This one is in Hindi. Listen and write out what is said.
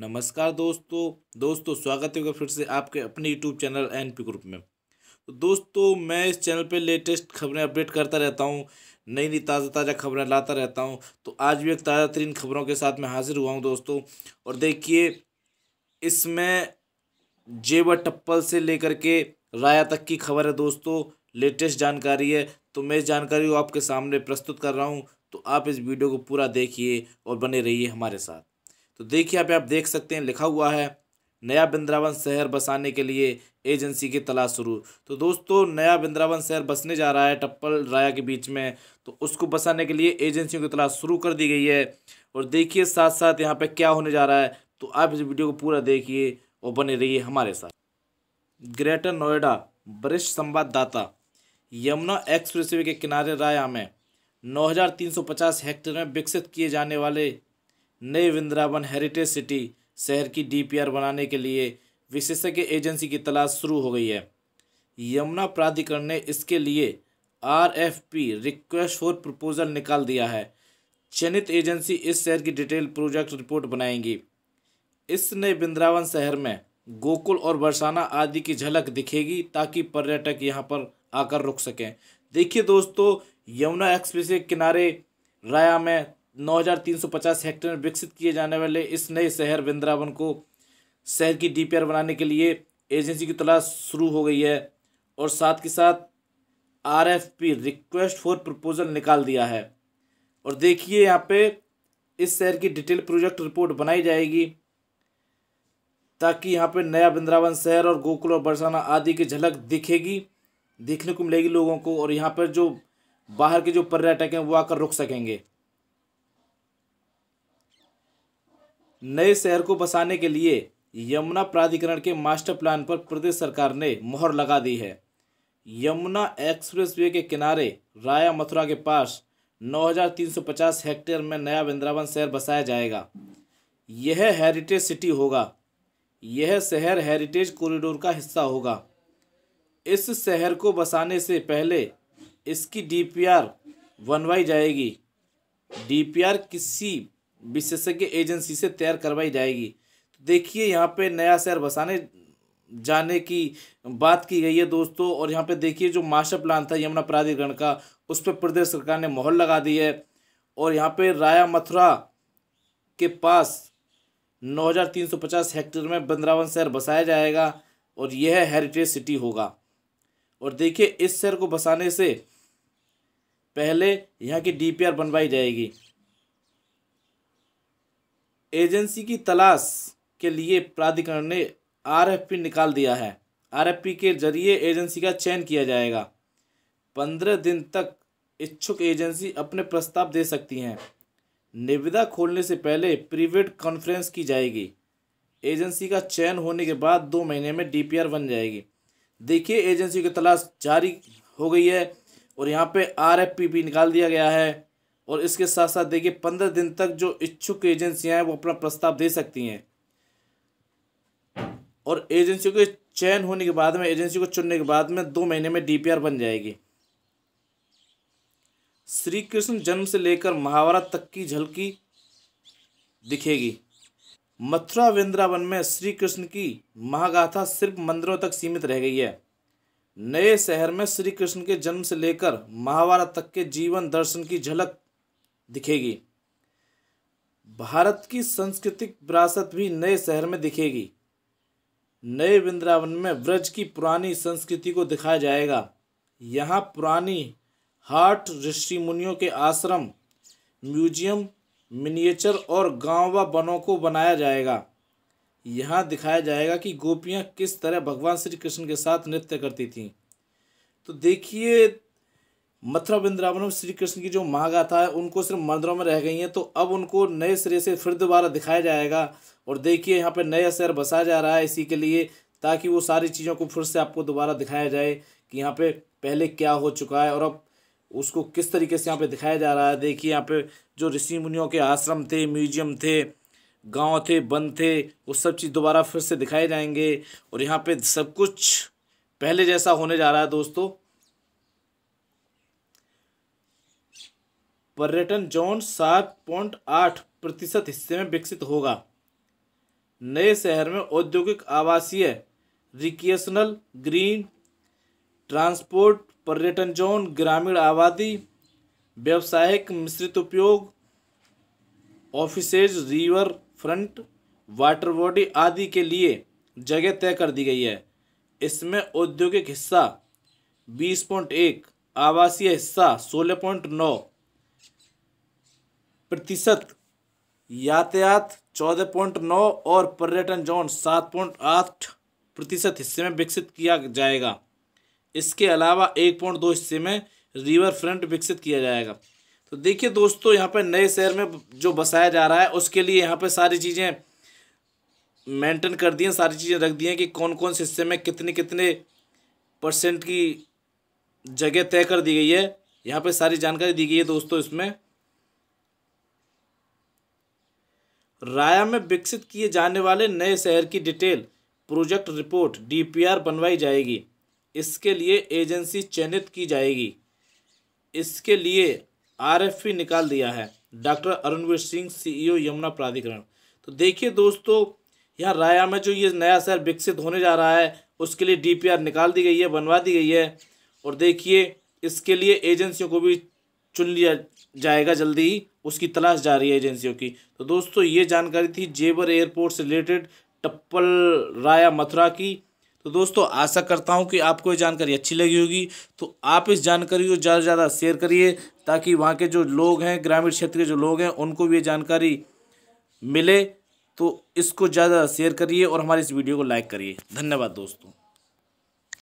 नमस्कार दोस्तों दोस्तों स्वागत है फिर से आपके अपने YouTube channel N P group में तो दोस्तों मैं इस चैनल पे लेटेस्ट खबरें अपडेट करता रहता हूँ नई नई ताज़ा ताज़ा खबरें लाता रहता हूँ तो आज भी एक ताज़ा तरीन खबरों के साथ मैं हाजिर हुआ हूँ दोस्तों और देखिए इसमें जेबा टप्पल से लेकर के राया तक की खबर है दोस्तों लेटेस्ट जानकारी है तो मैं इस जानकारी को आपके सामने प्रस्तुत कर रहा हूँ तो आप इस वीडियो को पूरा देखिए और बने रहिए हमारे साथ तो देखिए यहाँ पे आप देख सकते हैं लिखा हुआ है नया वृंदावन शहर बसाने के लिए एजेंसी की तलाश शुरू तो दोस्तों नया वृंदावन शहर बसने जा रहा है टप्पल राया के बीच में तो उसको बसाने के लिए एजेंसियों की तलाश शुरू कर दी गई है और देखिए साथ साथ यहाँ पे क्या होने जा रहा है तो आप इस वीडियो को पूरा देखिए और बने रहिए हमारे साथ ग्रेटर नोएडा वरिष्ठ संवाददाता यमुना एक्सप्रेसवे के किनारे राया में 9,350 हेक्टेयर में विकसित किए जाने वाले नए वृंदावन हेरिटेज सिटी शहर की डीपीआर बनाने के लिए विशेषज्ञ एजेंसी की तलाश शुरू हो गई है यमुना प्राधिकरण ने इसके लिए आरएफपी रिक्वेस्ट फॉर प्रपोजल निकाल दिया है चयनित एजेंसी इस शहर की डिटेल प्रोजेक्ट रिपोर्ट बनाएंगी इस नए वृंदावन शहर में गोकुल और बरसाना आदि की झलक दिखेगी ताकि पर्यटक यहाँ पर आकर रुक सकें देखिए दोस्तों यमुना एक्सप्रेस के किनारे राया में 9,350 हेक्टेयर में विकसित किए जाने वाले इस नए शहर वृंदावन को शहर की डी बनाने के लिए एजेंसी की तलाश शुरू हो गई है और साथ के साथ आर रिक्वेस्ट फॉर प्रपोजल निकाल दिया है और देखिए यहाँ पे इस शहर की डिटेल प्रोजेक्ट रिपोर्ट बनाई जाएगी ताकि यहाँ पे नया वृंदावन शहर और गोकुल और बरसाना आदि की झलक दिखेगी देखने को मिलेगी लोगों को और यहाँ पर जो बाहर के जो पर्यटक हैं वो आकर रुक सकेंगे नए शहर को बसाने के लिए यमुना प्राधिकरण के मास्टर प्लान पर प्रदेश सरकार ने मोहर लगा दी है यमुना एक्सप्रेसवे के किनारे राया मथुरा के पास 9,350 हेक्टेयर में नया वृंदावन शहर बसाया जाएगा यह हेरिटेज सिटी होगा यह शहर हेरिटेज कॉरिडोर का हिस्सा होगा इस शहर को बसाने से पहले इसकी डीपीआर बनवाई जाएगी डीपीआर किसी विशेषज्ञ एजेंसी से तैयार करवाई जाएगी तो देखिए यहाँ पे नया शहर बसाने जाने की बात की गई है दोस्तों और यहाँ पे देखिए जो मास्टर प्लान था यमुना प्राधिकरण का उस पर प्रदेश सरकार ने मोहर लगा दी है और यहाँ पे राया मथुरा के पास नौ हेक्टेयर में बंदरावन शहर बसाया जाएगा और यह हेरिटेज सिटी होगा और देखिए इस शहर को बसाने से पहले यहाँ की डीपीआर बनवाई जाएगी एजेंसी की तलाश के लिए प्राधिकरण ने आरएफपी निकाल दिया है आरएफपी के जरिए एजेंसी का चयन किया जाएगा पंद्रह दिन तक इच्छुक एजेंसी अपने प्रस्ताव दे सकती हैं निविदा खोलने से पहले प्रीवेड कॉन्फ्रेंस की जाएगी एजेंसी का चयन होने के बाद दो महीने में डीपीआर बन जाएगी देखिए एजेंसी की तलाश जारी हो गई है और यहाँ पे आरएफपी भी निकाल दिया गया है और इसके साथ साथ देखिए पंद्रह दिन तक जो इच्छुक एजेंसियां हैं वो अपना प्रस्ताव दे सकती हैं और एजेंसियों के चयन होने के बाद में एजेंसी को चुनने के बाद में दो महीने में डीपीआर बन जाएगी श्री कृष्ण जन्म से लेकर महाभारत तक की झलकी दिखेगी मथुरा वृंदावन में श्री कृष्ण की महागाथा सिर्फ मंदिरों तक सीमित रह गई है नए शहर में श्री कृष्ण के जन्म से लेकर महाभारत तक के जीवन दर्शन की झलक दिखेगी भारत की सांस्कृतिक विरासत भी नए शहर में दिखेगी नए वृंदावन में ब्रज की पुरानी संस्कृति को दिखाया जाएगा यहाँ पुरानी हाट ऋषि मुनियों के आश्रम म्यूजियम मिनिएचर और गांव व वनों को बनाया जाएगा यहाँ दिखाया जाएगा कि गोपियाँ किस तरह भगवान श्री कृष्ण के साथ नृत्य करती थीं तो देखिए मथुरा वृंदावन श्री कृष्ण की जो महागाथा है उनको सिर्फ मंदिरों में रह गई हैं तो अब उनको नए सिरे से फिर दोबारा दिखाया जाएगा और देखिए यहाँ पर नया शहर बसाया जा रहा है इसी के लिए ताकि वो सारी चीज़ों को फिर से आपको दोबारा दिखाया जाए कि यहाँ पे पहले क्या हो चुका है और अब उसको किस तरीके से यहाँ पे दिखाया जा रहा है देखिए यहाँ पे जो ऋषि मुनियों के आश्रम थे म्यूजियम थे गांव थे बंद थे वो सब चीज़ दोबारा फिर से दिखाए जाएंगे और यहाँ पे सब कुछ पहले जैसा होने जा रहा है दोस्तों पर्यटन जोन सात पॉइंट आठ प्रतिशत हिस्से में विकसित होगा नए शहर में औद्योगिक आवासीय रिक्रिएशनल ग्रीन ट्रांसपोर्ट पर्यटन जोन ग्रामीण आबादी व्यावसायिक मिश्रित उपयोग offices river front water body आदि के लिए जगह तय कर दी गई है इसमें औद्योगिक हिस्सा बीस पॉइंट एक आवासीय हिस्सा सोलह पॉइंट नौ प्रतिशत यातायात चौदह पॉइंट नौ और पर्यटन जोन सात पॉइंट आठ प्रतिशत हिस्से में विकसित किया जाएगा इसके अलावा एक पॉइंट दो हिस्से में रिवर फ्रंट विकसित किया जाएगा तो देखिए दोस्तों यहाँ पर नए शहर में जो बसाया जा रहा है उसके लिए यहाँ पर सारी चीज़ें मेंटेन कर दी हैं सारी चीज़ें रख दी हैं कि कौन कौन से हिस्से में कितने कितने परसेंट की जगह तय कर दी गई है यहाँ पर सारी जानकारी दी गई है दोस्तों इसमें राया में विकसित किए जाने वाले नए शहर की डिटेल प्रोजेक्ट रिपोर्ट डीपीआर बनवाई जाएगी इसके लिए एजेंसी चयनित की जाएगी इसके लिए आरएफपी निकाल दिया है डॉक्टर अरुणवीर सिंह सीईओ यमुना प्राधिकरण तो देखिए दोस्तों यहाँ राया में जो ये नया शहर विकसित होने जा रहा है उसके लिए डीपीआर निकाल दी गई है बनवा दी गई है और देखिए इसके लिए एजेंसियों को भी चुन लिया जाएगा जल्दी ही उसकी तलाश जा रही है एजेंसियों की तो दोस्तों ये जानकारी थी जेबर एयरपोर्ट से रिलेटेड टप्पल राया मथुरा की तो दोस्तों आशा करता हूँ कि आपको ये जानकारी अच्छी लगी होगी तो आप इस जानकारी को ज़्यादा से ज़्यादा शेयर करिए ताकि वहाँ के जो लोग हैं ग्रामीण क्षेत्र के जो लोग हैं उनको भी ये जानकारी मिले तो इसको ज़्यादा शेयर करिए और हमारे इस वीडियो को लाइक करिए धन्यवाद दोस्तों